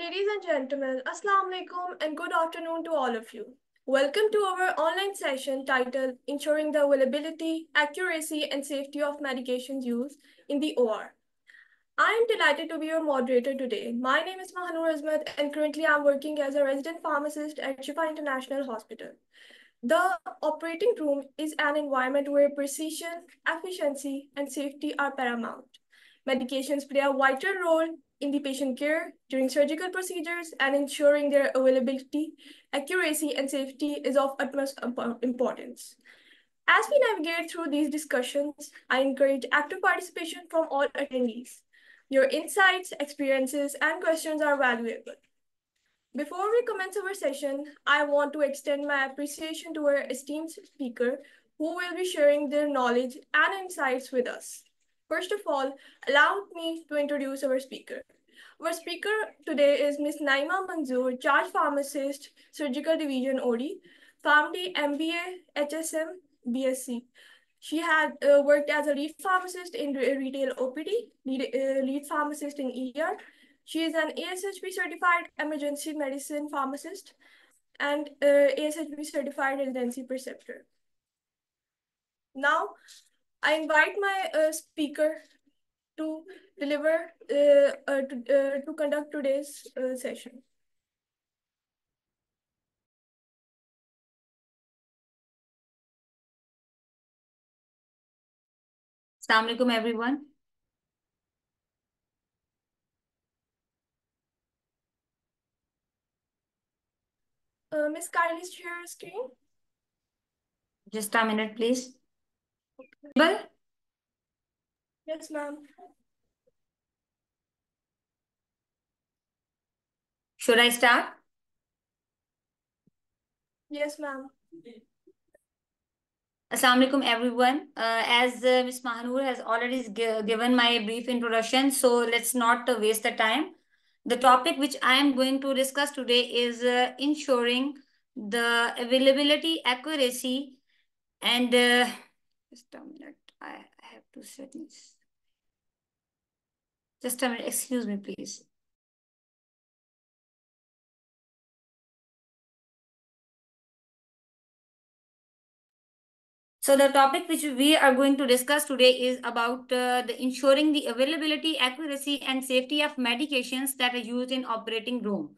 Ladies and gentlemen, Assalamu alaikum and good afternoon to all of you. Welcome to our online session titled Ensuring the Availability, Accuracy and Safety of Medications Used in the OR. I am delighted to be your moderator today. My name is Mahanur Azmat and currently I'm working as a resident pharmacist at Shifa International Hospital. The operating room is an environment where precision, efficiency, and safety are paramount. Medications play a vital role in the patient care during surgical procedures and ensuring their availability, accuracy, and safety is of utmost importance. As we navigate through these discussions, I encourage active participation from all attendees. Your insights, experiences, and questions are valuable. Before we commence our session, I want to extend my appreciation to our esteemed speaker who will be sharing their knowledge and insights with us. First of all, allow me to introduce our speaker. Our speaker today is Ms. Naima Manzoor, Charge Pharmacist, Surgical Division OD, PharmD, MBA, HSM, BSc. She had uh, worked as a lead pharmacist in re retail OPD, lead, uh, lead pharmacist in ER. She is an ASHP certified emergency medicine pharmacist and uh, ASHP certified residency preceptor. Now, I invite my uh, speaker to deliver, uh, uh to, uh, to conduct today's uh, session. Assalamualaikum everyone. Uh, Miss Kylie, share your screen. Just a minute, please. Yes, ma'am. Should I start? Yes, ma'am. Assalamualaikum everyone. Uh, as uh, Ms. Mahanur has already given my brief introduction, so let's not uh, waste the time. The topic which I am going to discuss today is uh, ensuring the availability, accuracy, and uh, just a minute. I have to this. Just a minute. Excuse me, please. So the topic which we are going to discuss today is about uh, the ensuring the availability, accuracy, and safety of medications that are used in operating room.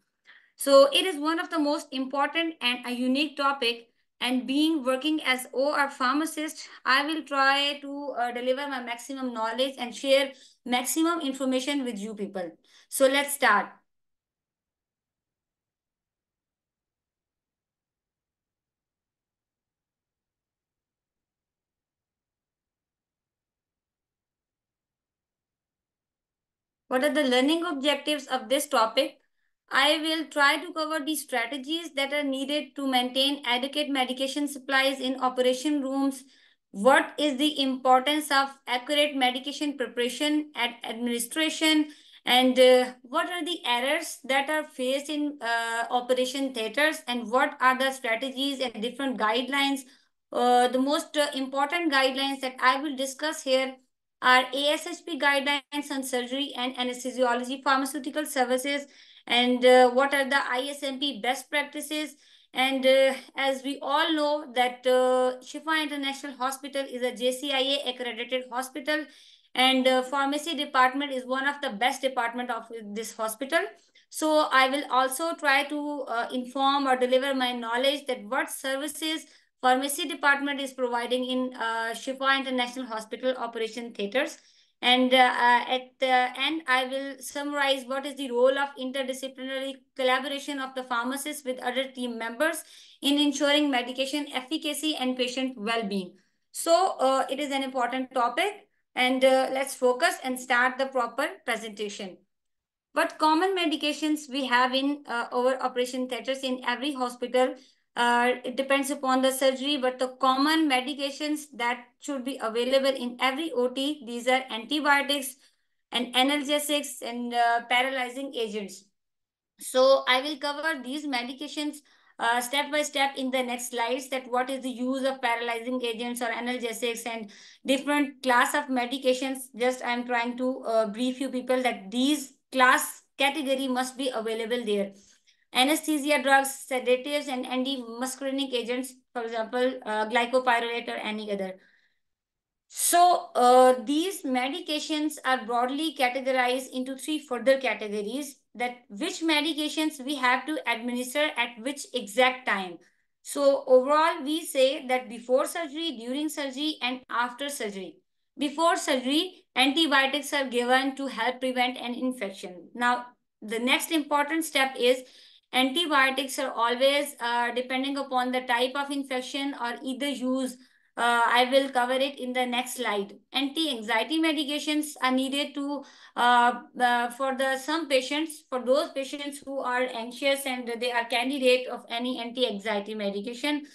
So it is one of the most important and a unique topic and being working as OR pharmacist, I will try to uh, deliver my maximum knowledge and share maximum information with you people. So let's start. What are the learning objectives of this topic? I will try to cover the strategies that are needed to maintain adequate medication supplies in operation rooms. What is the importance of accurate medication preparation and administration? And uh, what are the errors that are faced in uh, operation theaters? And what are the strategies and different guidelines? Uh, the most uh, important guidelines that I will discuss here are ASHP guidelines on surgery and anesthesiology, pharmaceutical services, and uh, what are the ISMP best practices. And uh, as we all know that uh, Shifa International Hospital is a JCIA accredited hospital and uh, pharmacy department is one of the best department of this hospital. So I will also try to uh, inform or deliver my knowledge that what services pharmacy department is providing in uh, Shifa International Hospital operation theaters. And uh, uh, at the end, I will summarize what is the role of interdisciplinary collaboration of the pharmacist with other team members in ensuring medication efficacy and patient well-being. So uh, it is an important topic and uh, let's focus and start the proper presentation. What common medications we have in uh, our operation theatres in every hospital uh, it depends upon the surgery, but the common medications that should be available in every OT, these are antibiotics and analgesics and uh, paralyzing agents. So I will cover these medications uh, step by step in the next slides that what is the use of paralyzing agents or analgesics and different class of medications. Just I'm trying to uh, brief you people that these class category must be available there anesthesia drugs, sedatives, and anti-muscular agents, for example, uh, glycopyrrolate or any other. So uh, these medications are broadly categorized into three further categories that which medications we have to administer at which exact time. So overall, we say that before surgery, during surgery, and after surgery. Before surgery, antibiotics are given to help prevent an infection. Now, the next important step is Antibiotics are always uh, depending upon the type of infection or either use. Uh, I will cover it in the next slide. Anti-anxiety medications are needed to uh, uh, for the some patients, for those patients who are anxious and they are candidate of any anti-anxiety medication.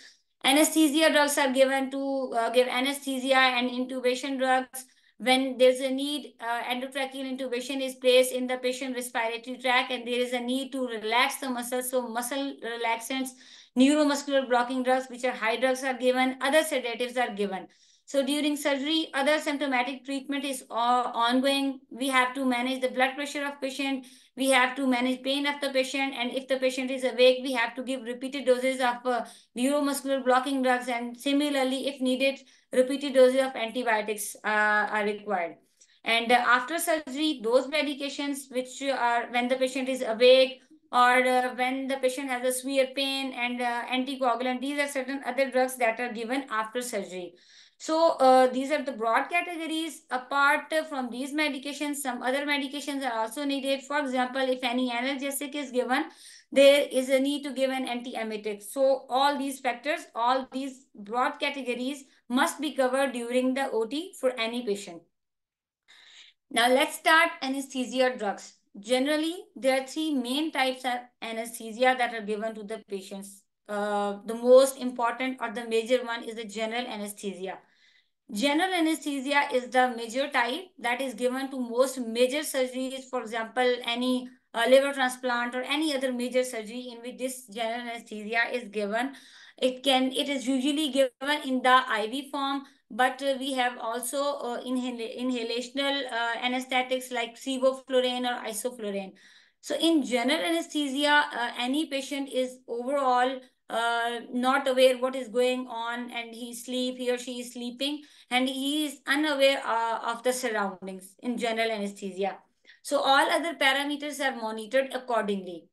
Anesthesia drugs are given to uh, give anesthesia and intubation drugs when there's a need, uh, endotracheal intubation is placed in the patient respiratory tract and there is a need to relax the muscles. So muscle relaxants, neuromuscular blocking drugs, which are high drugs are given, other sedatives are given. So during surgery, other symptomatic treatment is uh, ongoing. We have to manage the blood pressure of patient. We have to manage pain of the patient. And if the patient is awake, we have to give repeated doses of uh, neuromuscular blocking drugs. And similarly, if needed, repeated doses of antibiotics uh, are required. And uh, after surgery, those medications which are when the patient is awake or uh, when the patient has a severe pain and uh, anticoagulant, these are certain other drugs that are given after surgery. So uh, these are the broad categories. Apart from these medications, some other medications are also needed. For example, if any analgesic is given, there is a need to give an antiemetic. So all these factors, all these broad categories must be covered during the OT for any patient. Now let's start anesthesia drugs. Generally, there are three main types of anesthesia that are given to the patients. Uh, the most important or the major one is the general anesthesia. General anesthesia is the major type that is given to most major surgeries, for example, any uh, liver transplant or any other major surgery in which this general anesthesia is given. It can it is usually given in the IV form, but uh, we have also uh, inhal inhalational uh, anesthetics like sevoflurane or isoflurane. So in general anesthesia, uh, any patient is overall uh, not aware what is going on and he sleep he or she is sleeping and he is unaware uh, of the surroundings in general anesthesia so all other parameters are monitored accordingly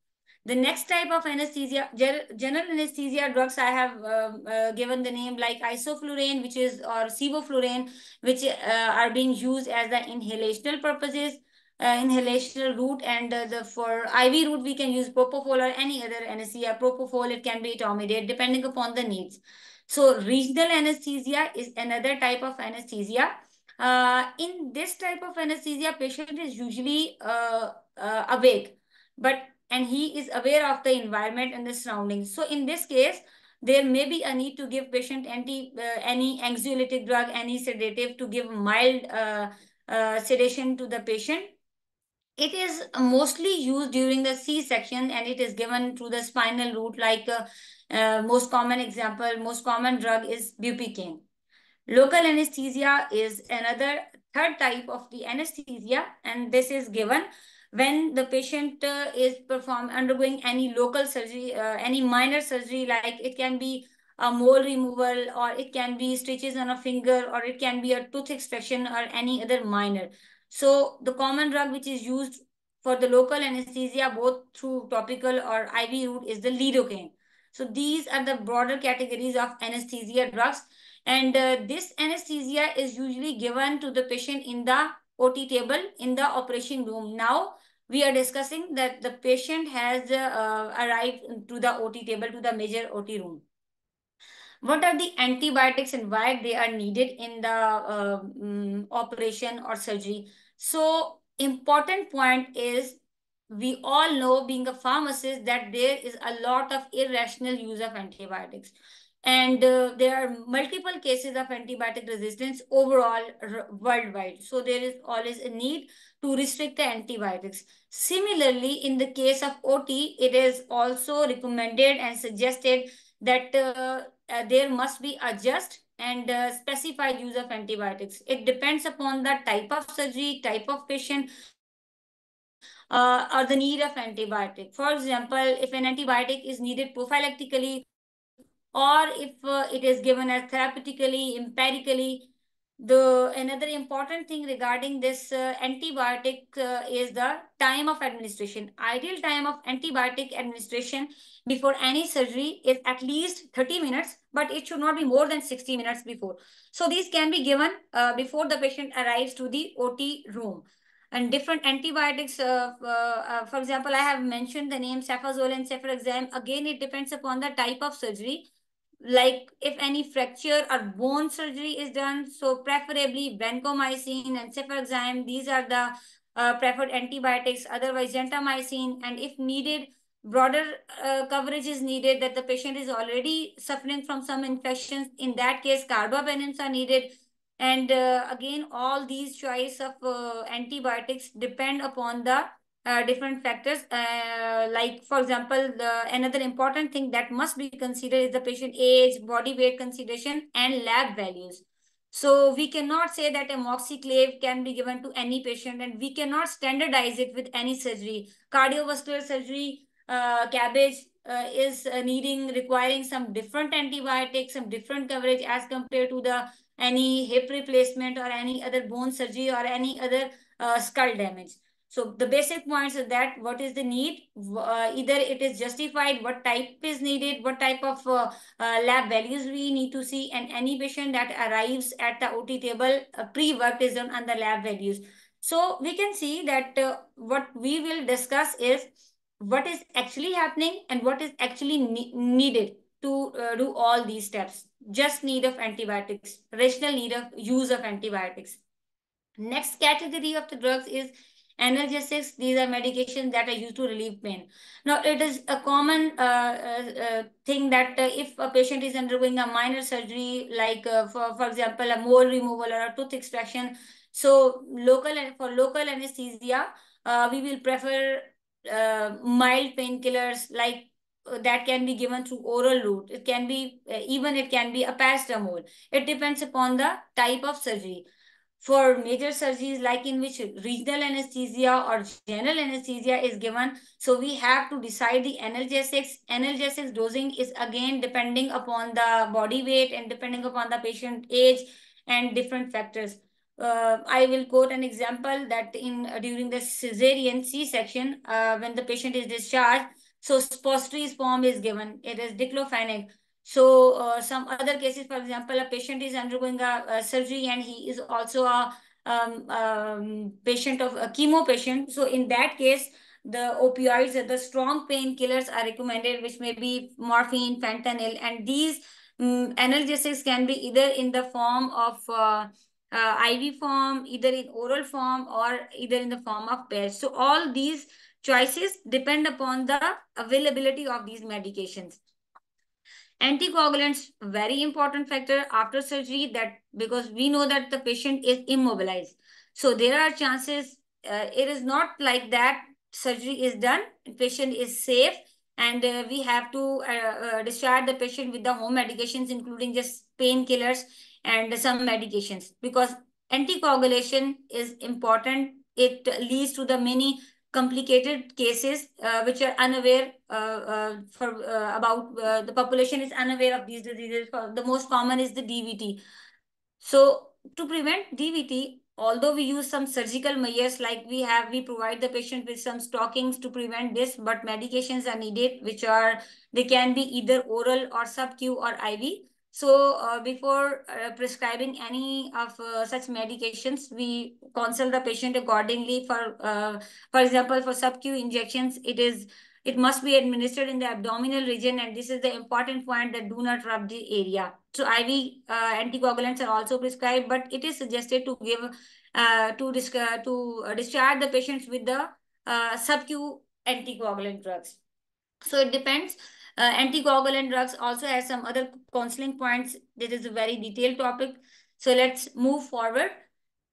the next type of anesthesia general anesthesia drugs i have um, uh, given the name like isoflurane which is or sevoflurane which uh, are being used as the inhalational purposes uh, inhalational route and uh, the for IV route we can use propofol or any other anesthesia. Propofol it can be etomidate depending upon the needs. So regional anesthesia is another type of anesthesia. Uh, in this type of anesthesia, patient is usually uh, uh, awake, but and he is aware of the environment and the surroundings. So in this case, there may be a need to give patient anti uh, any anxiolytic drug, any sedative to give mild sedation to the patient it is mostly used during the C-section and it is given through the spinal route like uh, uh, most common example, most common drug is bupicaine. Local anesthesia is another third type of the anesthesia and this is given when the patient uh, is perform undergoing any local surgery, uh, any minor surgery like it can be a mole removal or it can be stitches on a finger or it can be a tooth extraction or any other minor. So the common drug which is used for the local anesthesia, both through topical or IV route, is the lidocaine. So these are the broader categories of anesthesia drugs. And uh, this anesthesia is usually given to the patient in the OT table in the operation room. Now, we are discussing that the patient has uh, arrived to the OT table, to the major OT room. What are the antibiotics and why they are needed in the uh, um, operation or surgery? So important point is we all know being a pharmacist that there is a lot of irrational use of antibiotics and uh, there are multiple cases of antibiotic resistance overall worldwide so there is always a need to restrict the antibiotics similarly in the case of ot it is also recommended and suggested that uh, uh, there must be a just and uh, specified use of antibiotics. It depends upon the type of surgery, type of patient, uh, or the need of antibiotic. For example, if an antibiotic is needed prophylactically or if uh, it is given as therapeutically, empirically, the another important thing regarding this uh, antibiotic uh, is the time of administration ideal time of antibiotic administration before any surgery is at least 30 minutes but it should not be more than 60 minutes before so these can be given uh, before the patient arrives to the ot room and different antibiotics uh, uh, uh, for example i have mentioned the name cefazolin cefraxam again it depends upon the type of surgery like if any fracture or bone surgery is done, so preferably vancomycin and cefuroxime, these are the uh, preferred antibiotics, otherwise gentamicin, and if needed, broader uh, coverage is needed that the patient is already suffering from some infections. In that case, carbapenems are needed. And uh, again, all these choice of uh, antibiotics depend upon the uh, different factors. Uh, like, for example, the, another important thing that must be considered is the patient age, body weight consideration, and lab values. So we cannot say that amoxiclave can be given to any patient and we cannot standardize it with any surgery. Cardiovascular surgery, uh, cabbage uh, is uh, needing, requiring some different antibiotics, some different coverage as compared to the any hip replacement or any other bone surgery or any other uh, skull damage. So the basic points are that what is the need, uh, either it is justified, what type is needed, what type of uh, uh, lab values we need to see, and any patient that arrives at the OT table, uh, pre-work is done on the lab values. So we can see that uh, what we will discuss is what is actually happening and what is actually ne needed to uh, do all these steps. Just need of antibiotics, rational need of use of antibiotics. Next category of the drugs is analgesics, these are medications that are used to relieve pain. Now, it is a common uh, uh, uh thing that uh, if a patient is undergoing a minor surgery, like for, for example, a mole removal or a tooth extraction, so local for local anesthesia, we will prefer mild painkillers like that can be given through oral route. It can be, even it can be a paracetamol. It depends upon the type of surgery for major surgeries like in which regional anesthesia or general anesthesia is given. So we have to decide the analgesics. Analgesics dosing is again depending upon the body weight and depending upon the patient age and different factors. Uh, I will quote an example that in uh, during the cesarean C-section, uh, when the patient is discharged, so suppository form is given. It is diclofenac. So uh, some other cases, for example, a patient is undergoing a, a surgery and he is also a um, um, patient of a chemo patient. So in that case, the opioids, the strong painkillers are recommended, which may be morphine, fentanyl, and these um, analgesics can be either in the form of uh, uh, IV form, either in oral form, or either in the form of patch. So all these choices depend upon the availability of these medications. Anticoagulants, very important factor after surgery that because we know that the patient is immobilized. So there are chances, uh, it is not like that surgery is done, patient is safe and uh, we have to uh, uh discharge the patient with the home medications including just painkillers and some medications because anticoagulation is important. It leads to the many complicated cases uh, which are unaware uh, uh for uh, about uh, the population is unaware of these diseases. The most common is the DVT. So to prevent DVT, although we use some surgical measures like we have, we provide the patient with some stockings to prevent this, but medications are needed, which are, they can be either oral or sub-Q or IV. So uh, before uh, prescribing any of uh, such medications, we consult the patient accordingly. For uh, for example, for sub-Q injections, it is it must be administered in the abdominal region, and this is the important point that do not rub the area. So IV uh, anticoagulants are also prescribed, but it is suggested to give uh, to dis to discharge the patients with the sub-Q anticoagulant drugs. So it depends uh, anticoagulant drugs also has some other counseling points. This is a very detailed topic. So let's move forward.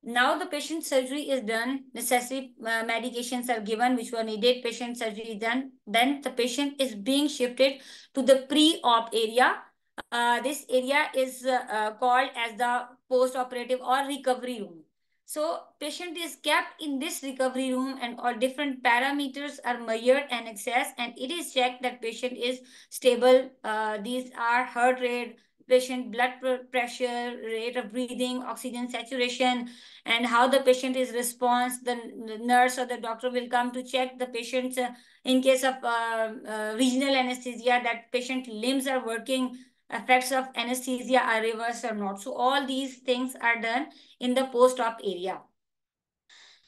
Now the patient surgery is done, necessary uh, medications are given which were needed, patient surgery is done. Then the patient is being shifted to the pre-op area. Uh, this area is uh, uh called as the post-operative or recovery room. So patient is kept in this recovery room and all different parameters are measured and assessed and it is checked that patient is stable. Uh, these are heart rate, patient blood pressure, rate of breathing, oxygen saturation, and how the patient is response. The, nurse or the doctor will come to check the patient's, uh, in case of uh, uh, regional anesthesia, that patient limbs are working effects of anesthesia are reversed or not. So all these things are done in the post-op area.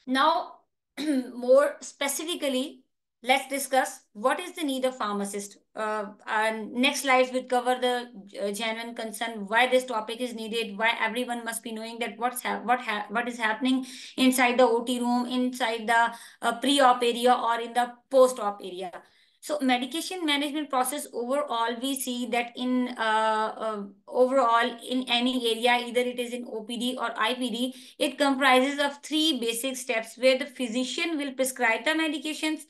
Now, more specifically, let's discuss what is the need of pharmacist. Uh, next slides will cover the uh, genuine concern, why this topic is needed, why everyone must be knowing that what's what what is happening inside the OT room, inside the uh, pre-op area or in the post-op area. So medication management process overall, we see that in uh, uh, overall in any area, either it is in OPD or IPD, it comprises of three basic steps where the physician will prescribe the medications.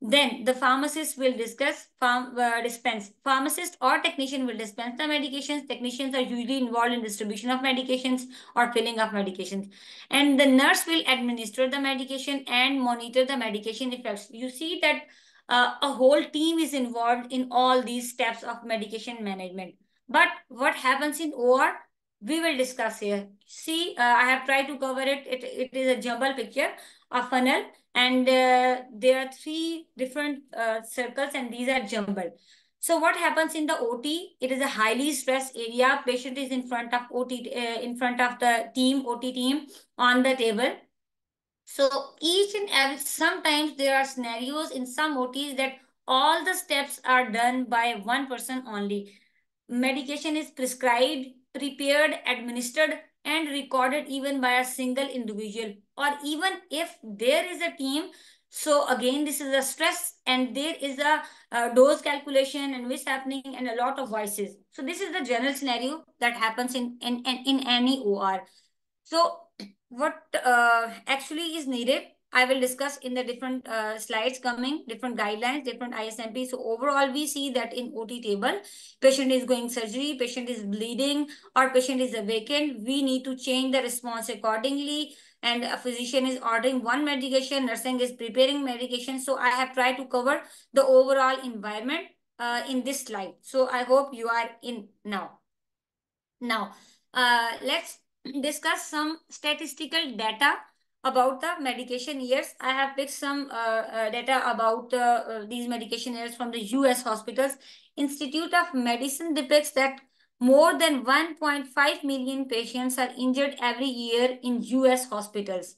Then the pharmacist will discuss, pharm, uh, dispense. Pharmacist or technician will dispense the medications. Technicians are usually involved in distribution of medications or filling of medications. And the nurse will administer the medication and monitor the medication effects. You see that uh, a whole team is involved in all these steps of medication management. But what happens in OR, we will discuss here. See, uh, I have tried to cover it. It, it is a jumble picture, a funnel, and uh, there are three different uh, circles and these are jumbled. So what happens in the OT? It is a highly stressed area. Patient is in front of OT, uh, in front of the team, OT team on the table so each and every, sometimes there are scenarios in some OTs that all the steps are done by one person only. Medication is prescribed, prepared, administered, and recorded even by a single individual. Or even if there is a team, so again, this is a stress and there is a, a uh, dose calculation and what's happening and a lot of voices. So this is the general scenario that happens in, in, in, in any OR. So what uh, actually is needed, I will discuss in the different uh, slides coming, different guidelines, different ISMP. So overall, we see that in OT table, patient is going surgery, patient is bleeding, or patient is awakened. We need to change the response accordingly and a physician is ordering one medication, nursing is preparing medication. So I have tried to cover the overall environment uh, in this slide. So I hope you are in now. Now, uh, let's discuss some statistical data about the medication years. I have picked some uh, uh, data about uh, uh these medication years from the US hospitals. Institute of Medicine depicts that more than 1.5 million patients are injured every year in US hospitals.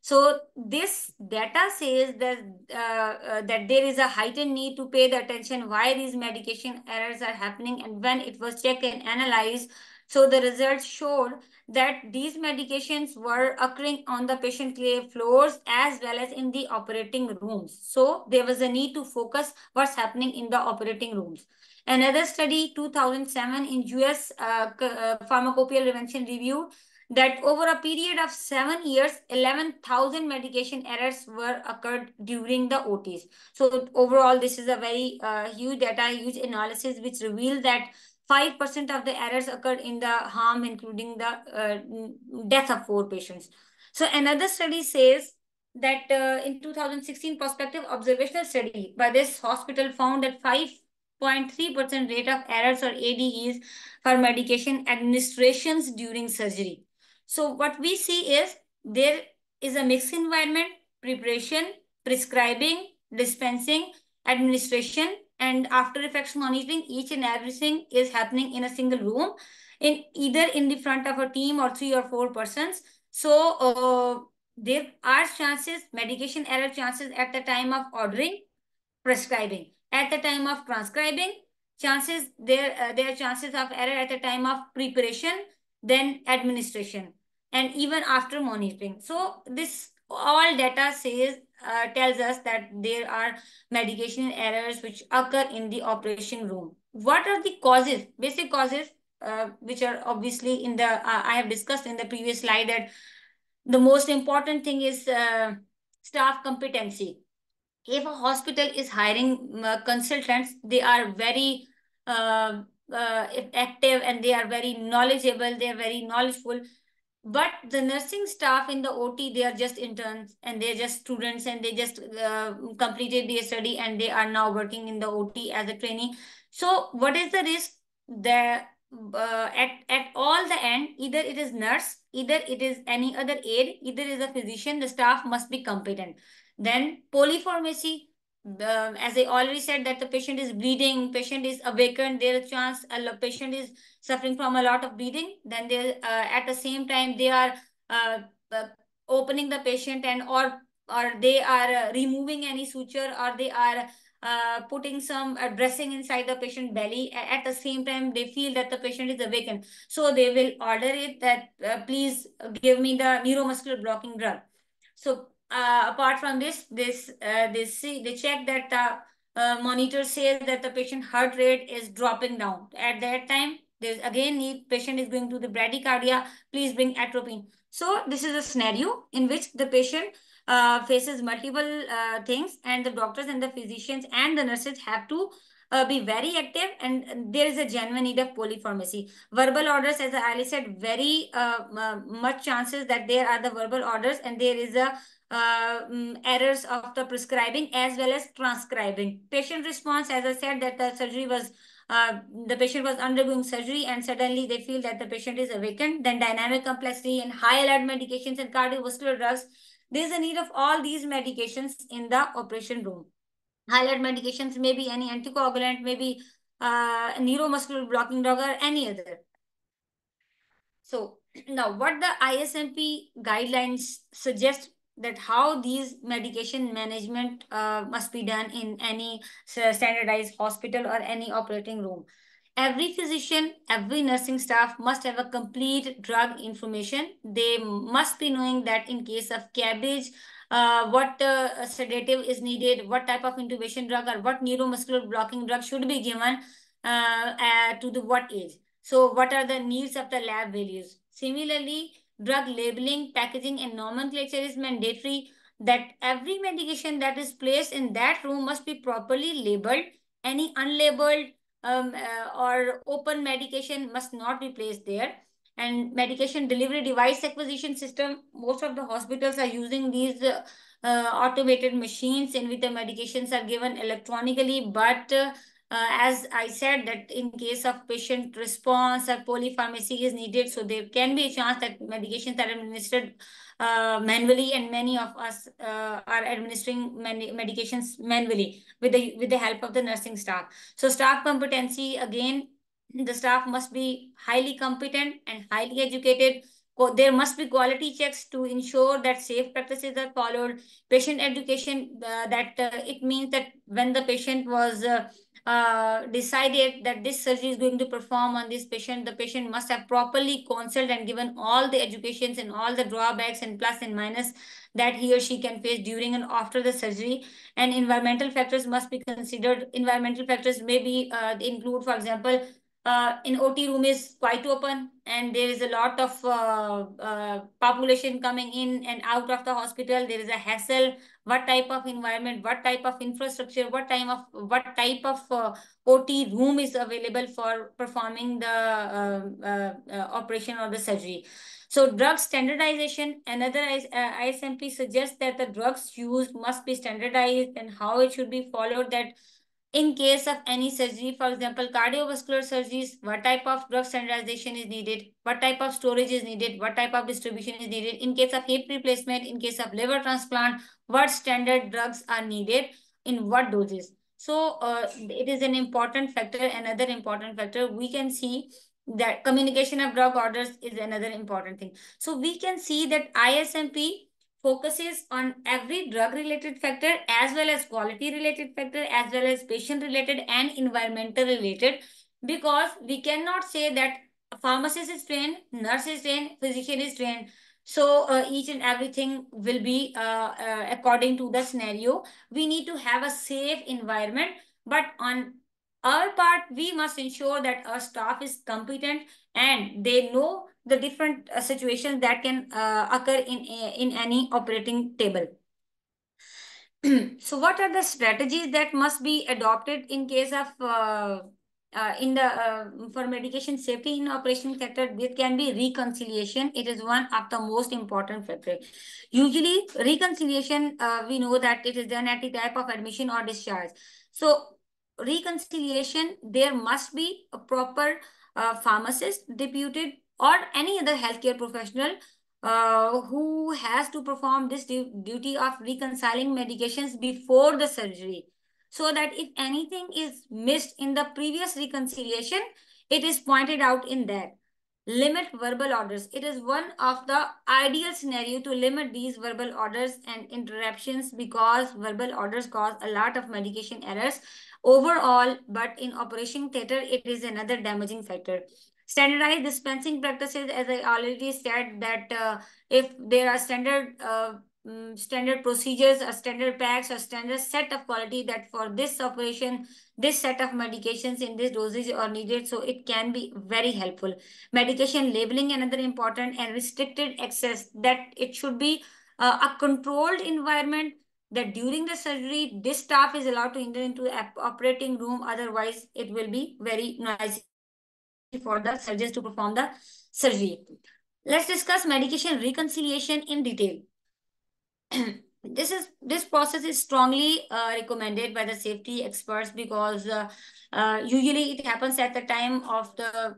So this data says that, uh, uh, that there is a heightened need to pay the attention why these medication errors are happening and when it was checked and analyzed, so the results showed that these medications were occurring on the patient care floors as well as in the operating rooms. So there was a need to focus what's happening in the operating rooms. Another study, 2007 in US uh, uh Pharmacopoeia Prevention Review, that over a period of seven years, 11,000 medication errors were occurred during the OTs. So overall, this is a very uh, huge data, huge analysis, which revealed that 5% of the errors occurred in the harm, including the uh, death of four patients. So another study says that uh, in 2016 prospective observational study by this hospital found that 5.3% rate of errors or ADEs for medication administrations during surgery. So what we see is there is a mixed environment, preparation, prescribing, dispensing, administration, and after effects monitoring, each and everything is happening in a single room, in either in the front of a team or three or four persons. So uh, there are chances, medication error chances at the time of ordering, prescribing, at the time of transcribing, chances there uh, there are chances of error at the time of preparation, then administration, and even after monitoring. So this all data says uh, tells us that there are medication errors which occur in the operation room. What are the causes, basic causes, uh, which are obviously in the, uh, I have discussed in the previous slide that the most important thing is uh, staff competency. If a hospital is hiring uh, consultants, they are very uh, active and they are very knowledgeable, they are very knowledgeable but the nursing staff in the ot they are just interns and they're just students and they just uh, completed their study and they are now working in the ot as a trainee so what is the risk that uh, at at all the end either it is nurse either it is any other aid either is a physician the staff must be competent then polypharmacy the, as I already said that the patient is bleeding, patient is awakened, there is a chance a patient is suffering from a lot of bleeding, then they uh, at the same time they are uh, uh, opening the patient and or or they are uh, removing any suture or they are uh, putting some uh, dressing inside the patient belly. At the same time, they feel that the patient is awakened. So they will order it that please give me the neuromuscular blocking drug. So uh, apart from this, this uh, they see they check that the uh, monitor says that the patient heart rate is dropping down. At that time, there's again need patient is going to the bradycardia. Please bring atropine. So this is a scenario in which the patient uh, faces multiple uh, things, and the doctors and the physicians and the nurses have to uh, be very active and there is a genuine need of polypharmacy. Verbal orders, as Ali said, very uh, uh, much chances that there are the verbal orders and there is a uh, mm, errors of the prescribing as well as transcribing. Patient response, as I said, that the surgery was, uh, the patient was undergoing surgery and suddenly they feel that the patient is awakened. Then dynamic complexity and high alert medications and cardiovascular drugs. There is a need of all these medications in the operation room. High alert medications may be any anticoagulant, maybe uh, neuromuscular blocking drug or any other. So now what the ISMP guidelines suggest that how these medication management uh, must be done in any standardized hospital or any operating room. Every physician, every nursing staff must have a complete drug information. They must be knowing that in case of cabbage, uh, what uh, sedative is needed, what type of intubation drug or what neuromuscular blocking drug should be given uh, to the what age. So what are the needs of the lab values? Similarly, drug labeling, packaging, and nomenclature is mandatory that every medication that is placed in that room must be properly labeled. Any unlabeled um, uh, or open medication must not be placed there. And medication delivery device acquisition system, most of the hospitals are using these uh, uh, automated machines in which the medications are given electronically, but uh, uh, as I said that in case of patient response or polypharmacy is needed, so there can be a chance that medications are administered uh, manually and many of us uh, are administering many medications manually with the, with the help of the nursing staff. So staff competency, again, the staff must be highly competent and highly educated there must be quality checks to ensure that safe practices are followed. Patient education, uh, that uh, it means that when the patient was uh, uh, decided that this surgery is going to perform on this patient, the patient must have properly consulted and given all the educations and all the drawbacks and plus and minus that he or she can face during and after the surgery. And environmental factors must be considered. Environmental factors may be uh, include, for example, uh, an OT room is quite open and there is a lot of uh, uh, population coming in and out of the hospital. There is a hassle what type of environment, what type of infrastructure, what time of what type of uh, OT room is available for performing the um, uh, uh, operation or the surgery. So drug standardization, another ISMP uh, suggests that the drugs used must be standardized and how it should be followed that in case of any surgery, for example, cardiovascular surgeries, what type of drug standardization is needed, what type of storage is needed, what type of distribution is needed, in case of hip replacement, in case of liver transplant, what standard drugs are needed in what doses. So uh, it is an important factor. Another important factor we can see that communication of drug orders is another important thing. So we can see that ISMP focuses on every drug related factor as well as quality related factor as well as patient related and environmental related because we cannot say that pharmacist is trained, nurse is trained, physician is trained so uh, each and everything will be uh, uh, according to the scenario. We need to have a safe environment, but on our part, we must ensure that our staff is competent and they know the different uh, situations that can uh, occur in, uh, in any operating table. so what are the strategies that must be adopted in case of uh, uh, in the uh, for medication safety in operational sector it can be reconciliation it is one of the most important factor usually reconciliation uh, we know that it is done at the type of admission or discharge so reconciliation there must be a proper uh, pharmacist deputed or any other healthcare professional uh, who has to perform this du duty of reconciling medications before the surgery so that if anything is missed in the previous reconciliation, it is pointed out in there. Limit verbal orders. It is one of the ideal scenario to limit these verbal orders and interruptions because verbal orders cause a lot of medication errors overall, but in operation theater, it is another damaging factor standardized dispensing practices, as I already said, that uh, if there are standard uh, Mm, standard procedures, a standard packs, a standard set of quality that for this operation, this set of medications in this dosage are needed. So it can be very helpful. Medication labeling, another important and restricted access that it should be uh, a controlled environment that during the surgery, this staff is allowed to enter into operating room. Otherwise, it will be very noisy for the surgeons to perform the surgery. Let's discuss medication reconciliation in detail. this is this process is strongly uh, recommended by the safety experts because uh, uh, usually it happens at the time of the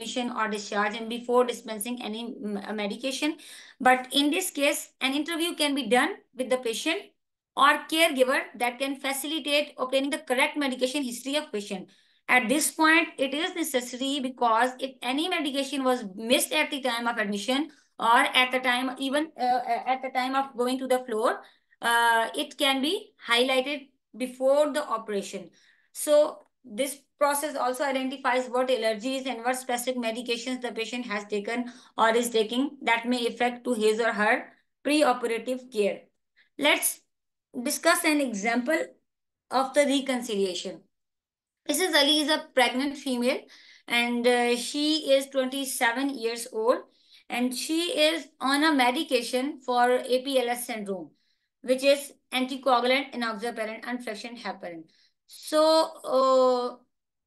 admission or discharge and before dispensing any mm, medication but in this case an interview can be done with the patient or caregiver that can facilitate obtaining the correct medication history of patient at this point it is necessary because if any medication was missed at the time of admission or at the time, even uh, at the time of going to the floor, uh, it can be highlighted before the operation. So this process also identifies what allergies and what specific medications the patient has taken or is taking that may affect to his or her preoperative care. Let's discuss an example of the reconciliation. Mrs. Ali is a pregnant female and uh, she is 27 years old and she is on a medication for APLS syndrome, which is anticoagulant, enoxaparin, and fraction heparin. So uh,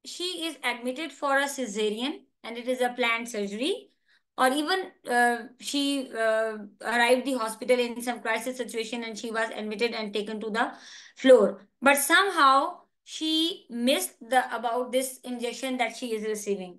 she is admitted for a cesarean and it is a planned surgery or even uh, she uh, arrived the hospital in some crisis situation and she was admitted and taken to the floor. But somehow she missed the about this injection that she is receiving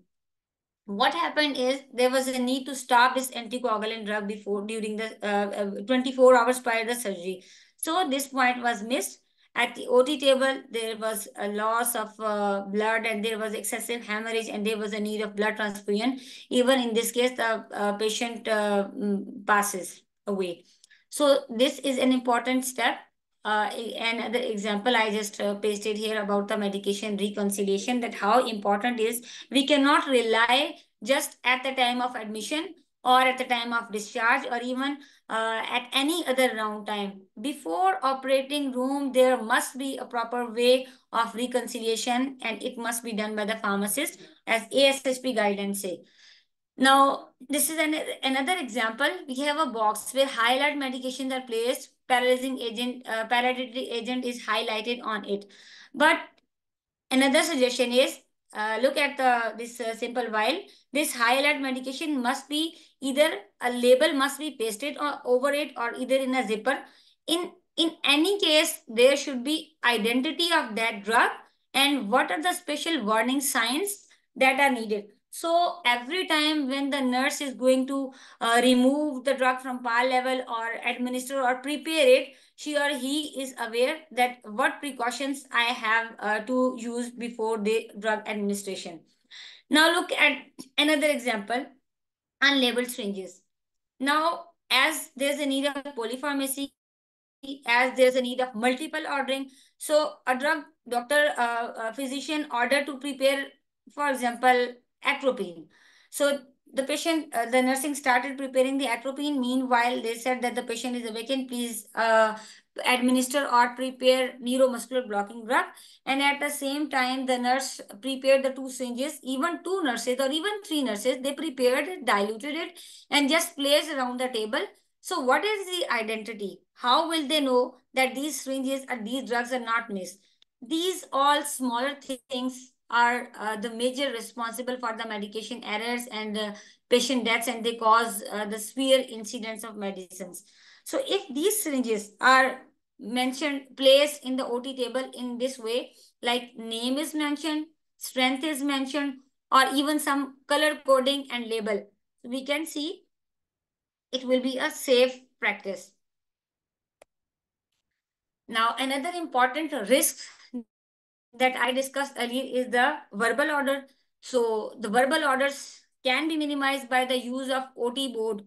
what happened is there was a need to stop this anticoagulant drug before during the uh, uh 24 hours prior to the surgery. So this point was missed. At the OT table, there was a loss of uh, blood and there was excessive hemorrhage and there was a need of blood transfusion. Even in this case, the uh, patient uh, mm, passes away. So this is an important step uh, another example I just uh, pasted here about the medication reconciliation that how important is we cannot rely just at the time of admission or at the time of discharge or even uh, at any other round time. Before operating room, there must be a proper way of reconciliation and it must be done by the pharmacist as ASSP guidance say. Now, this is an, another example. We have a box where high alert medications are placed paralyzing agent, uh, paralytic agent is highlighted on it. But another suggestion is uh, look at the this uh, simple vial. this high alert medication must be either a label must be pasted or over it or either in a zipper in in any case there should be identity of that drug and what are the special warning signs that are needed so every time when the nurse is going to uh, remove the drug from PAR level or administer or prepare it, she or he is aware that what precautions I have uh, to use before the drug administration. Now look at another example, unlabeled syringes. Now, as there's a need of polypharmacy, as there's a need of multiple ordering, so a drug doctor, uh, a physician order to prepare, for example, atropine. So the patient, uh, the nursing started preparing the atropine. Meanwhile, they said that the patient is awakened. Please uh, administer or prepare neuromuscular blocking drug. And at the same time, the nurse prepared the two syringes, even two nurses or even three nurses, they prepared it, diluted it, and just placed around the table. So what is the identity? How will they know that these syringes or these drugs are not missed? These all smaller things are uh, the major responsible for the medication errors and uh, patient deaths and they cause uh, the severe incidents of medicines. So if these syringes are mentioned, placed in the OT table in this way, like name is mentioned, strength is mentioned, or even some color coding and label, we can see it will be a safe practice. Now, another important risk that I discussed earlier is the verbal order. So the verbal orders can be minimized by the use of OT board.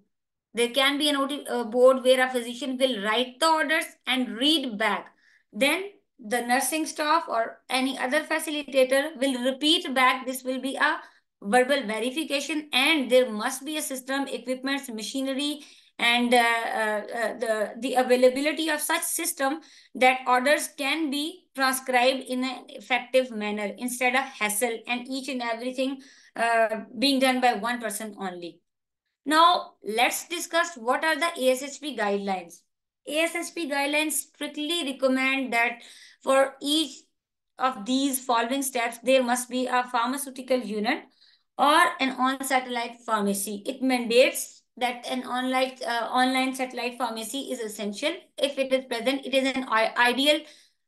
There can be an OT uh, board where a physician will write the orders and read back. Then the nursing staff or any other facilitator will repeat back. This will be a verbal verification and there must be a system, equipments, machinery, and uh, uh, uh the, the availability of such system that orders can be transcribed in an effective manner instead of hassle and each and everything uh, being done by one person only. Now, let's discuss what are the ASHP guidelines. ASHP guidelines strictly recommend that for each of these following steps, there must be a pharmaceutical unit or an on-satellite pharmacy. It mandates that an online, uh, online satellite pharmacy is essential. If it is present, it is an ideal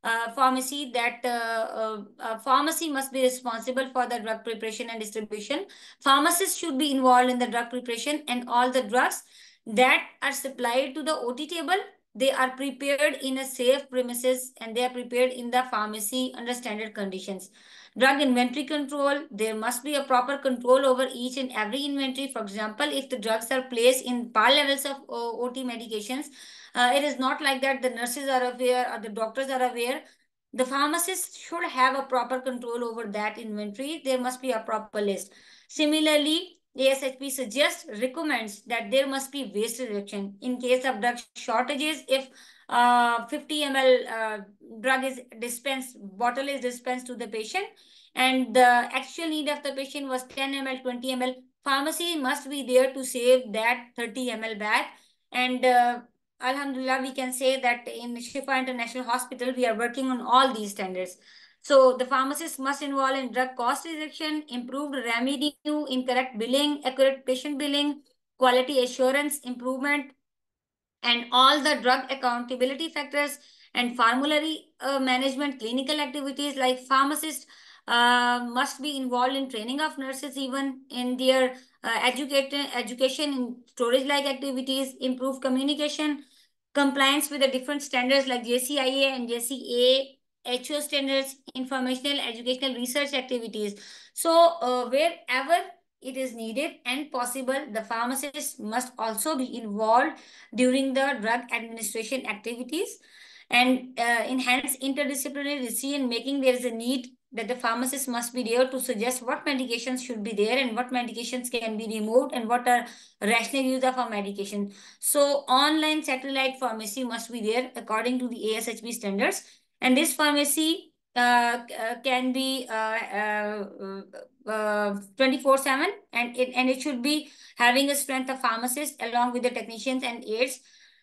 uh, pharmacy that uh, uh, uh, pharmacy must be responsible for the drug preparation and distribution. Pharmacists should be involved in the drug preparation and all the drugs that are supplied to the OT table, they are prepared in a safe premises and they are prepared in the pharmacy under standard conditions. Drug inventory control, there must be a proper control over each and every inventory. For example, if the drugs are placed in par levels of uh, OT medications, uh, it is not like that the nurses are aware or the doctors are aware. The pharmacist should have a proper control over that inventory. There must be a proper list. Similarly, ASHP suggests, recommends that there must be waste reduction. In case of drug shortages, if uh, 50 ml uh, drug is dispensed, bottle is dispensed to the patient and the actual need of the patient was 10 ml, 20 ml. Pharmacy must be there to save that 30 ml bag. And uh, Alhamdulillah, we can say that in Shifa International Hospital, we are working on all these standards. So the pharmacist must involve in drug cost reduction, improved remedy, incorrect billing, accurate patient billing, quality assurance improvement, and all the drug accountability factors and formulary uh, management clinical activities like pharmacists uh, must be involved in training of nurses even in their uh, educate, education in storage like activities improve communication compliance with the different standards like JCIA and JCA HO standards informational educational research activities so uh, wherever it is needed and possible, the pharmacist must also be involved during the drug administration activities. And uh, enhance interdisciplinary decision making, there is a need that the pharmacist must be there to suggest what medications should be there and what medications can be removed and what are rational use of our medication. So online satellite pharmacy must be there according to the ASHP standards. And this pharmacy uh, uh, can be uh, uh 24-7 uh, and it, and it should be having a strength of pharmacists along with the technicians and aides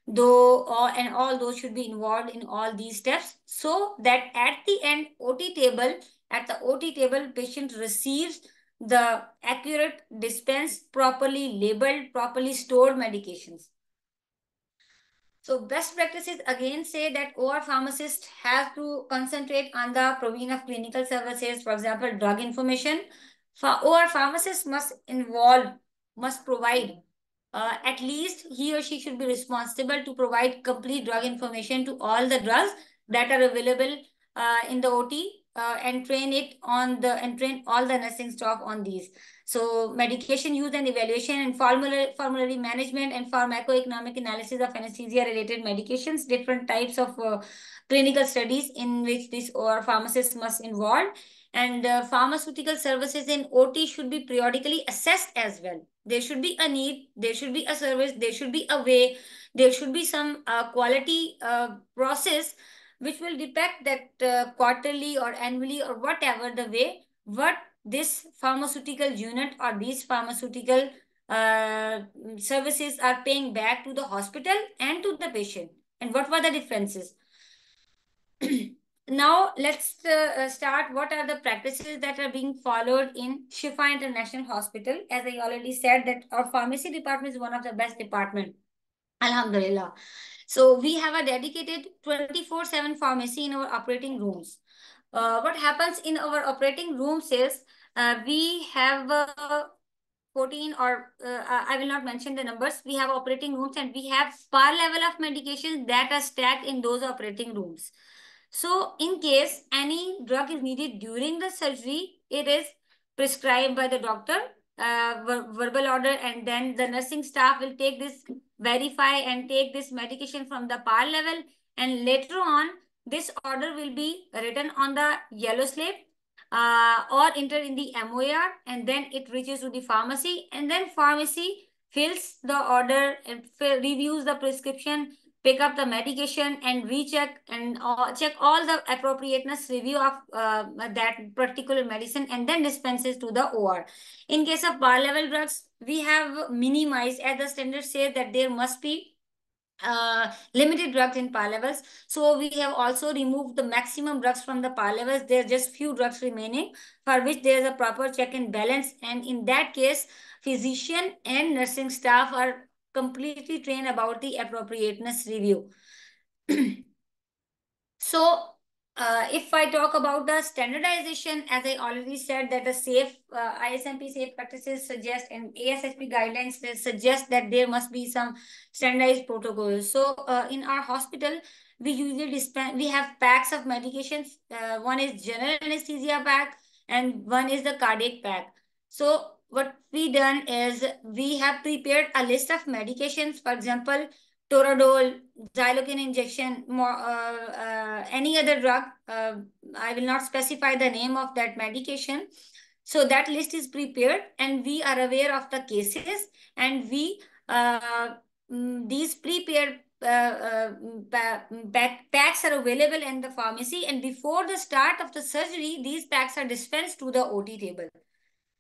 though all, uh, and all those should be involved in all these steps so that at the end ot table at the ot table patient receives the accurate dispense properly labeled properly stored medications so best practices again say that OR pharmacists have to concentrate on the provision of clinical services, for example, drug information, or pharmacist must involve, must provide. Uh, at least he or she should be responsible to provide complete drug information to all the drugs that are available uh, in the OT uh, and train it on the and train all the nursing staff on these. So medication use and evaluation and formulary, formulary management and pharmacoeconomic analysis of anesthesia related medications, different types of uh, clinical studies in which this or pharmacist must involve and uh, pharmaceutical services in OT should be periodically assessed as well. There should be a need, there should be a service, there should be a way, there should be some uh, quality uh, process which will depict that uh, quarterly or annually or whatever the way, what this pharmaceutical unit or these pharmaceutical uh, services are paying back to the hospital and to the patient and what were the differences Now let's uh, uh, start. What are the practices that are being followed in Shifa International Hospital? As I already said that our pharmacy department is one of the best department. Alhamdulillah. So we have a dedicated 24-7 pharmacy in our operating rooms. Uh, what happens in our operating rooms is uh, we have uh, 14 or uh, uh, I will not mention the numbers. We have operating rooms and we have par level of medications that are stacked in those operating rooms. So in case any drug is needed during the surgery, it is prescribed by the doctor, uh, ver verbal order, and then the nursing staff will take this, verify and take this medication from the PAR level. And later on, this order will be written on the yellow slip uh, or entered in the MOR and then it reaches to the pharmacy and then pharmacy fills the order and reviews the prescription pick up the medication and recheck and check all the appropriateness review of uh, that particular medicine and then dispenses to the OR. In case of bar level drugs, we have minimized as the standard say that there must be uh, limited drugs in par levels. So we have also removed the maximum drugs from the par levels. There are just few drugs remaining for which there is a proper check and balance. And in that case, physician and nursing staff are completely trained about the appropriateness review. so uh, if I talk about the standardization, as I already said that the safe uh, ISMP safe practices suggest and ASSP guidelines suggest that there must be some standardized protocols. So uh, in our hospital, we usually dispense, we have packs of medications. Uh, one is general anesthesia pack and one is the cardiac pack. So what we done is we have prepared a list of medications, for example, Toradol, Xylokin injection, more, uh, uh, any other drug. Uh, I will not specify the name of that medication. So that list is prepared and we are aware of the cases and we, uh, mm, these prepared uh, uh, packs are available in the pharmacy and before the start of the surgery, these packs are dispensed to the OT table.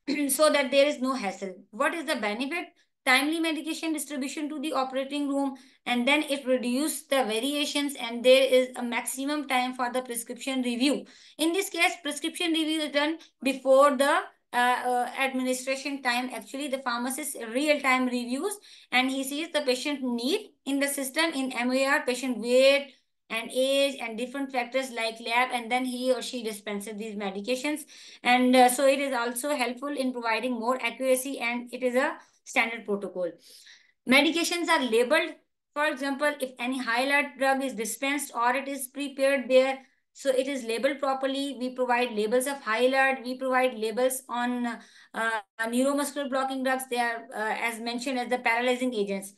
so that there is no hassle. What is the benefit? Timely medication distribution to the operating room and then it reduces the variations and there is a maximum time for the prescription review. In this case, prescription review is done before the uh, uh, administration time actually the pharmacist real time reviews and he sees the patient need in the system in MAR patient weight and age and different factors like lab and then he or she dispenses these medications and uh, so it is also helpful in providing more accuracy and it is a standard protocol. Medications are labeled. For example, if any high alert drug is dispensed or it is prepared there, so it is labeled properly. We provide labels of high alert. We provide labels on uh, neuromuscular blocking drugs. They are, uh, as mentioned, as the paralyzing agents.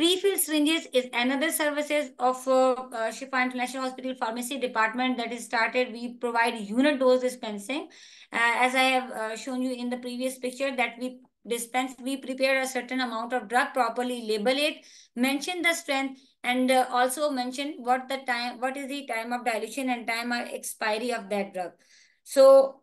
Pre-filled syringes is another services of uh, uh, Shifa International Hospital Pharmacy Department that is started. We provide unit dose dispensing. Uh, as I have uh, shown you in the previous picture that we dispense, we prepare a certain amount of drug properly, label it, mention the strength, and uh, also mention what the time, what is the time of dilution and time of expiry of that drug. So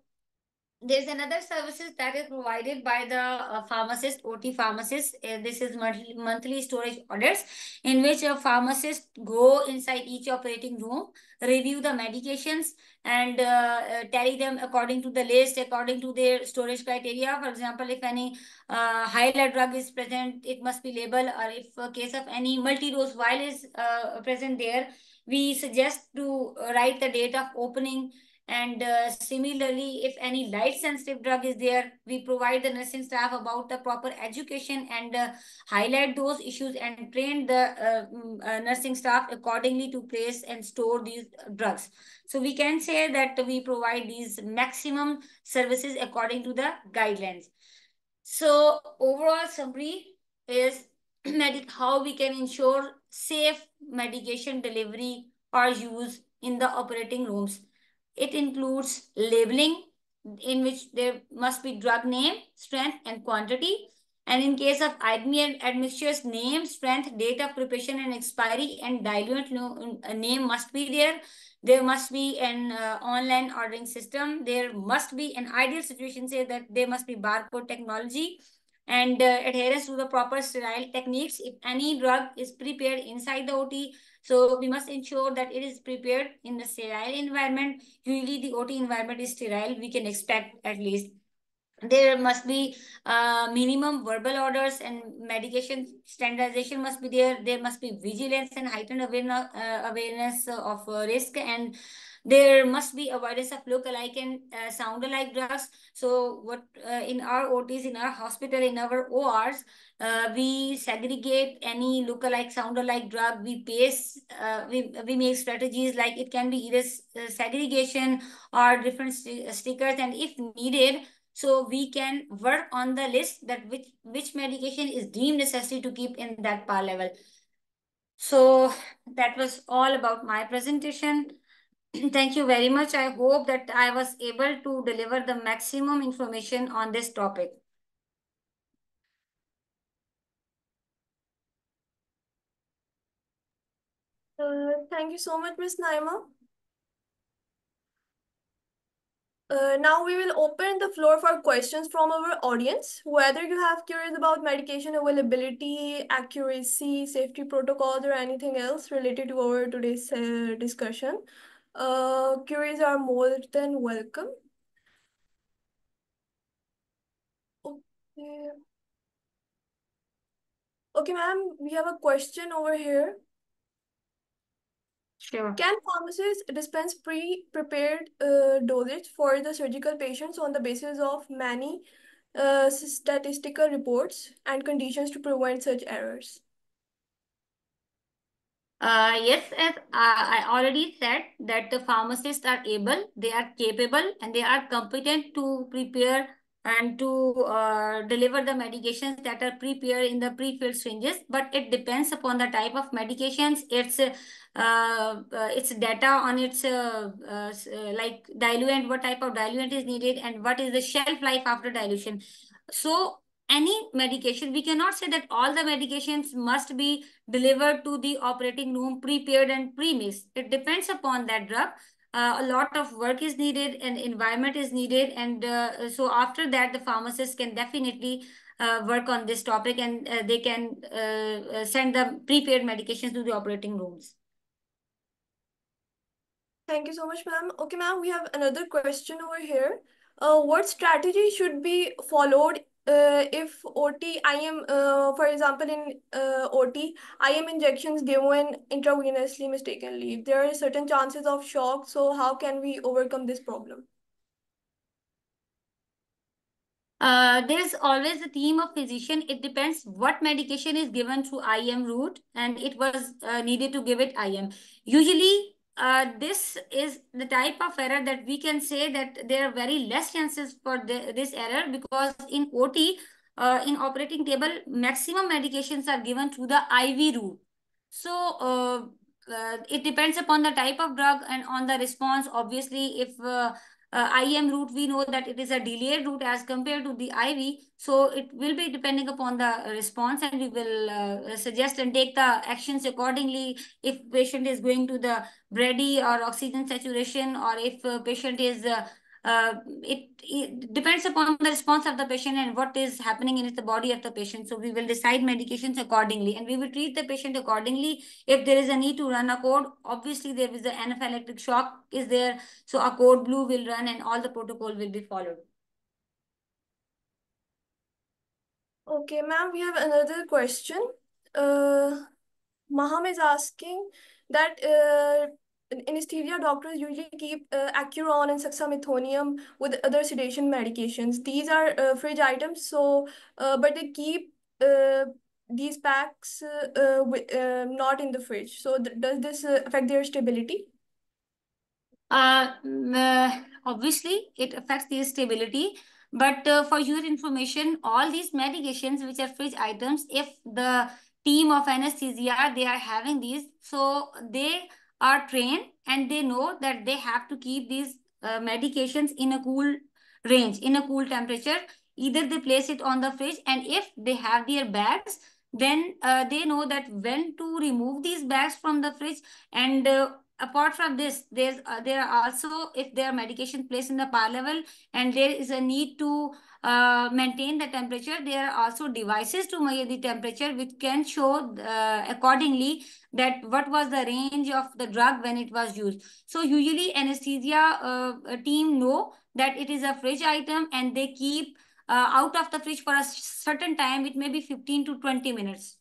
there's another services that is provided by the uh, pharmacist ot pharmacist uh, this is monthly, monthly storage orders in which a pharmacist go inside each operating room review the medications and uh, uh tally them according to the list according to their storage criteria for example if any uh, highlight drug is present it must be labeled or if a case of any multi-dose vial is uh, present there we suggest to uh, write the date of opening and uh, similarly, if any light sensitive drug is there, we provide the nursing staff about the proper education and uh, highlight those issues and train the uh, mm, uh, nursing staff accordingly to place and store these drugs. So we can say that we provide these maximum services according to the guidelines. So overall summary is how we can ensure safe medication delivery or use in the operating rooms it includes labeling in which there must be drug name, strength, and quantity. And in case of admixtures, name, strength, date of preparation and expiry, and diluent uh, name must be there. There must be an uh, online ordering system. There must be an ideal situation, say that there must be barcode technology and uh, adherence to the proper sterile techniques. If any drug is prepared inside the OT, so we must ensure that it is prepared in the sterile environment. Usually the OT environment is sterile, we can expect at least. There must be uh, minimum verbal orders and medication standardization must be there. There must be vigilance and heightened awareness, uh, awareness of uh, risk and there must be avoidance of look-alike and uh, sound-alike drugs. So what uh, in our OTs, in our hospital, in our ORs, uh, we segregate any look-alike, sound-alike drug. We pace, uh, we, we make strategies like it can be either uh, segregation or different st uh, stickers. And if needed, so we can work on the list that which, which medication is deemed necessary to keep in that par level. So that was all about my presentation. Thank you very much. I hope that I was able to deliver the maximum information on this topic. Uh, thank you so much, Ms. Naima. Uh, now we will open the floor for questions from our audience. Whether you have queries about medication availability, accuracy, safety protocols, or anything else related to our today's uh, discussion, uh, queries are more than welcome. Okay. Okay, ma'am, we have a question over here. Sure. Can pharmacists dispense pre-prepared uh, dosage for the surgical patients on the basis of many uh, statistical reports and conditions to prevent such errors? Uh, yes, as uh, I already said that the pharmacists are able, they are capable and they are competent to prepare and to uh, deliver the medications that are prepared in the pre-filled syringes, but it depends upon the type of medications, its uh, uh its data on its uh, like diluent, what type of diluent is needed and what is the shelf life after dilution. So any medication. We cannot say that all the medications must be delivered to the operating room prepared and pre-mixed. It depends upon that drug. Uh, a lot of work is needed and environment is needed. And uh, so after that, the pharmacist can definitely uh, work on this topic and uh, they can uh, uh, send the prepared medications to the operating rooms. Thank you so much, ma'am. Okay, ma'am, we have another question over here. Uh, what strategy should be followed uh, if OT, I am, uh, for example, in uh, OT, IM injections given intravenously mistakenly. There are certain chances of shock. So how can we overcome this problem? Uh, there's always a theme of physician. It depends what medication is given through IM route and it was uh, needed to give it IM. Usually uh, this is the type of error that we can say that there are very less chances for the, this error because in OT, uh, in operating table, maximum medications are given through the IV route. So uh, uh, it depends upon the type of drug and on the response. Obviously, if uh, uh, IM route, we know that it is a delayed route as compared to the IV. So it will be depending upon the response and we will uh, suggest and take the actions accordingly if patient is going to the brady or oxygen saturation or if uh, patient is uh, uh, it, it, depends upon the response of the patient and what is happening in the body of the patient. So we will decide medications accordingly and we will treat the patient accordingly. If there is a need to run a code, obviously there is an anaphylactic shock is there. So a code blue will run and all the protocol will be followed. Okay, ma'am, we have another question. Uh, Maham is asking that uh, anesthesia doctors usually keep uh, Acuron and succinylmethonium with other sedation medications. These are uh, fridge items, so uh, but they keep uh, these packs uh, uh, uh not in the fridge. So th does this uh, affect their stability? Uh, mm, uh, obviously, it affects their stability. But for your information, all these medications, which are fridge items, if the team of anesthesia, they are having these, so they are trained and they know that they have to keep these uh, medications in a cool range, in a cool temperature. Either they place it on the fridge and if they have their bags, then uh, they know that when to remove these bags from the fridge and uh, apart from this there's uh, there are also if there are medication placed in the par level and there is a need to uh, maintain the temperature. There are also devices to measure the temperature which can show uh, accordingly that what was the range of the drug when it was used. So usually anesthesia uh, team know that it is a fridge item and they keep uh, out of the fridge for a certain time. It may be 15 to 20 minutes.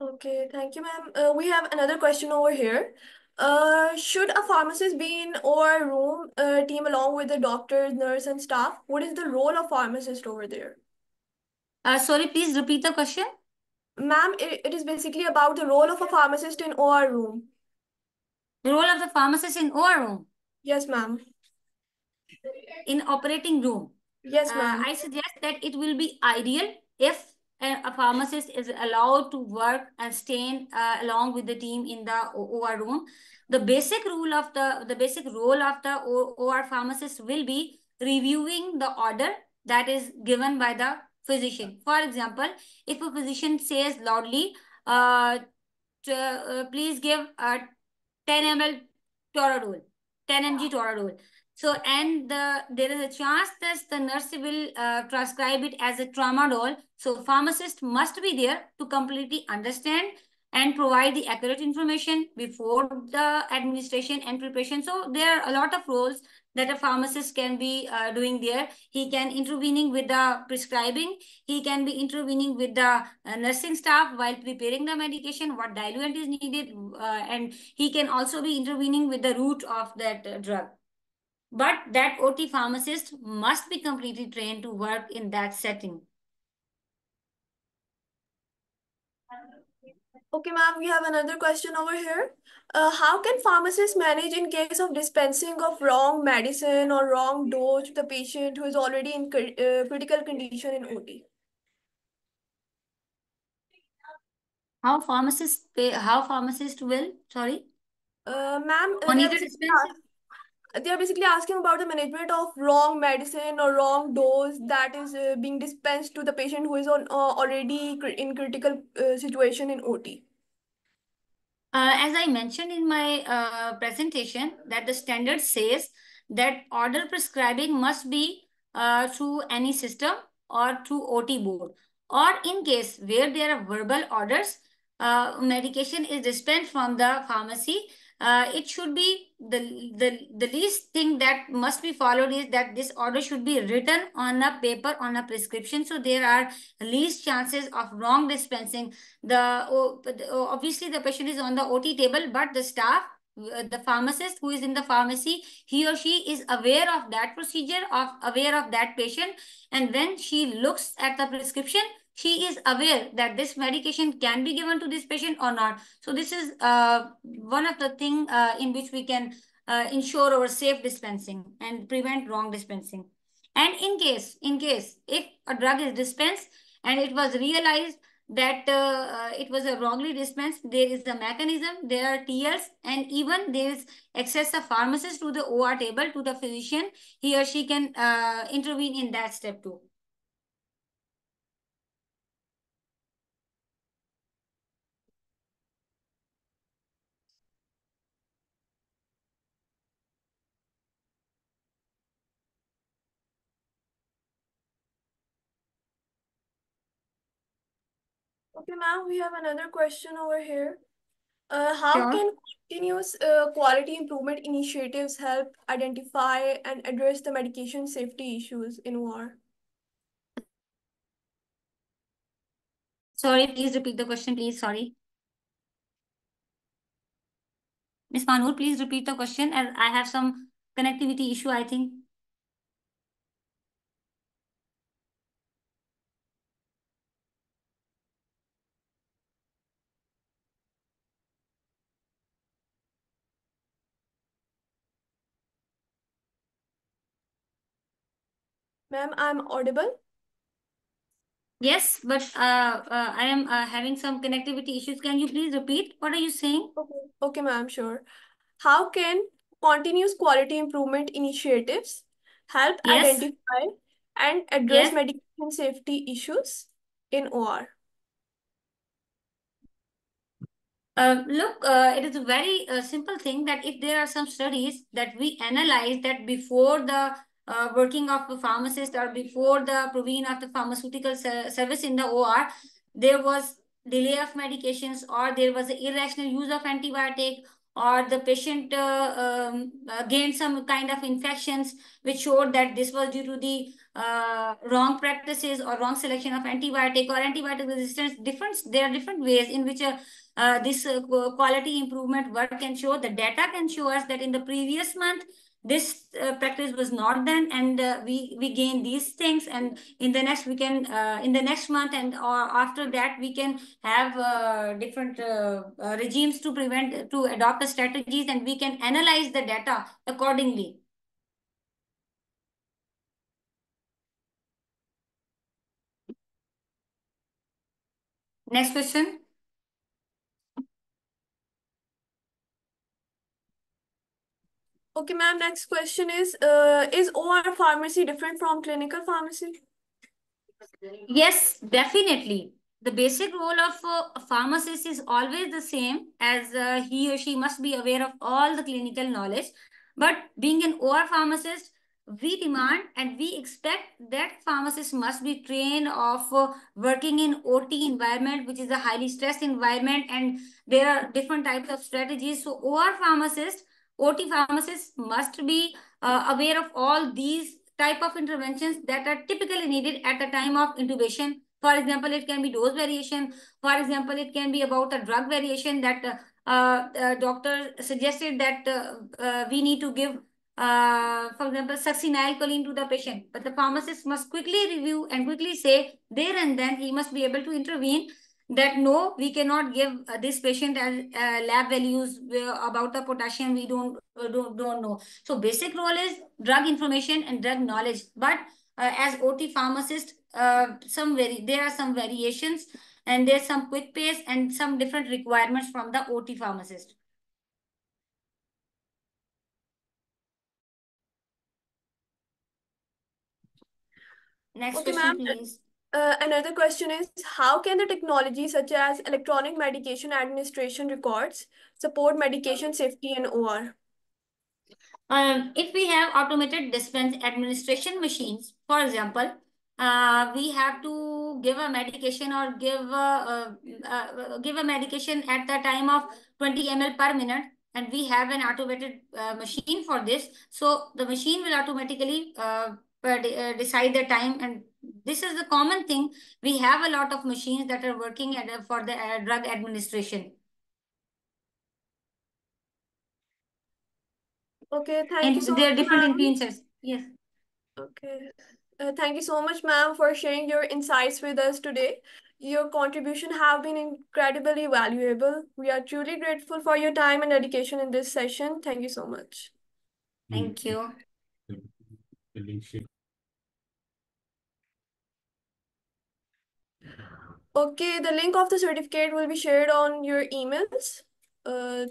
Okay, thank you, ma'am. Uh, we have another question over here. Uh, should a pharmacist be in or room uh, team along with the doctors, nurse, and staff? What is the role of pharmacist over there? Uh, sorry, please repeat the question. Ma'am, it, it is basically about the role of a pharmacist in OR room. The role of the pharmacist in OR room? Yes, ma'am. In operating room? Yes, uh, ma'am. I suggest that it will be ideal if a pharmacist is allowed to work and stay uh, along with the team in the OR room. The basic rule of the, the basic role of the OR pharmacist will be reviewing the order that is given by the physician. For example, if a physician says loudly, uh, to, uh please give a 10 ml toradol, 10 mg toradol. So, and the, there is a chance that the nurse will uh, prescribe it as a tramadol. So, pharmacist must be there to completely understand and provide the accurate information before the administration and preparation. So, there are a lot of roles that a pharmacist can be uh, doing there. He can intervening with the prescribing. He can be intervening with the uh, nursing staff while preparing the medication, what diluent is needed. Uh, and he can also be intervening with the route of that uh, drug but that OT pharmacist must be completely trained to work in that setting. Okay, ma'am, we have another question over here. Uh, how can pharmacists manage in case of dispensing of wrong medicine or wrong dose to the patient who is already in uh, critical condition in OT? How pharmacists pay, how pharmacist will, sorry? Uh, ma'am, uh, they are basically asking about the management of wrong medicine or wrong dose that is uh, being dispensed to the patient who is on uh, already cr in critical uh, situation in OT. Uh, as I mentioned in my uh, presentation that the standard says that order prescribing must be uh, through any system or through OT board or in case where there are verbal orders, medication is dispensed from the pharmacy uh, it should be the, the the least thing that must be followed is that this order should be written on a paper on a prescription so there are least chances of wrong dispensing the oh, oh obviously the patient is on the ot table but the staff uh, the pharmacist who is in the pharmacy he or she is aware of that procedure of aware of that patient and when she looks at the prescription he is aware that this medication can be given to this patient or not. So this is uh, one of the thing uh, in which we can uh, ensure our safe dispensing and prevent wrong dispensing. And in case, in case, if a drug is dispensed and it was realized that uh, uh it was a wrongly dispensed, there is the mechanism, there are TLs, and even there is access of pharmacist to the OR table, to the physician, he or she can uh, intervene in that step too. Okay, ma'am, we have another question over here. Uh, how can continuous uh, quality improvement initiatives help identify and address the medication safety issues in war? Sorry, please repeat the question, please. Sorry. Ms. Manur, please repeat the question. I have some connectivity issue, I think. Ma'am, I'm audible? Yes, but uh, uh, I am uh, having some connectivity issues. Can you please repeat? What are you saying? Okay, okay ma'am, sure. How can continuous quality improvement initiatives help yes. identify and address yes. medication safety issues in OR? Uh, look, uh, it is a very uh, simple thing that if there are some studies that we analyze that before the uh, working of a pharmacist or before the provision of the pharmaceutical ser service in the OR, there was delay of medications or there was irrational use of antibiotic or the patient uh, um, uh, gained some kind of infections which showed that this was due to the uh, wrong practices or wrong selection of antibiotic or antibiotic resistance. Different, there are different ways in which uh, uh, this uh, quality improvement work can show. The data can show us that in the previous month, this uh, practice was not done and uh, we we gain these things and in the next we can uh, in the next month and or uh, after that we can have uh, different uh, regimes to prevent to adopt the strategies and we can analyze the data accordingly next question Okay, ma'am, next question is, uh, is OR pharmacy different from clinical pharmacy? Yes, definitely. The basic role of uh, a pharmacist is always the same as uh, he or she must be aware of all the clinical knowledge. But being an OR pharmacist, we demand and we expect that pharmacists must be trained of uh, working in OT environment, which is a highly stressed environment, and there are different types of strategies. So OR pharmacists OT pharmacists must be uh, aware of all these type of interventions that are typically needed at the time of intubation. For example, it can be dose variation. For example, it can be about a drug variation that uh, uh, doctor suggested that uh, uh, we need to give, uh, for example, succinylcholine to the patient. But the pharmacist must quickly review and quickly say there and then he must be able to intervene that no, we cannot give uh, this patient as uh, lab values uh, about the potassium. We don't, uh, don't don't know. So basic role is drug information and drug knowledge. But uh, as OT pharmacist, uh, some very there are some variations and there's some quick pace and some different requirements from the OT pharmacist. Next okay, question, please. Uh, another question is how can the technology such as electronic medication administration records support medication safety and OR? Um, if we have automated dispense administration machines, for example, uh, we have to give a medication or give a, uh, give a medication at the time of 20 ml per minute and we have an automated uh, machine for this. So the machine will automatically uh, uh, decide the time and this is the common thing we have a lot of machines that are working at, uh, for the uh, drug administration okay thank and you so there are different influences yes okay uh, thank you so much ma'am for sharing your insights with us today your contribution have been incredibly valuable we are truly grateful for your time and dedication in this session thank you so much thank you Okay, the link of the certificate will be shared on your emails. Uh,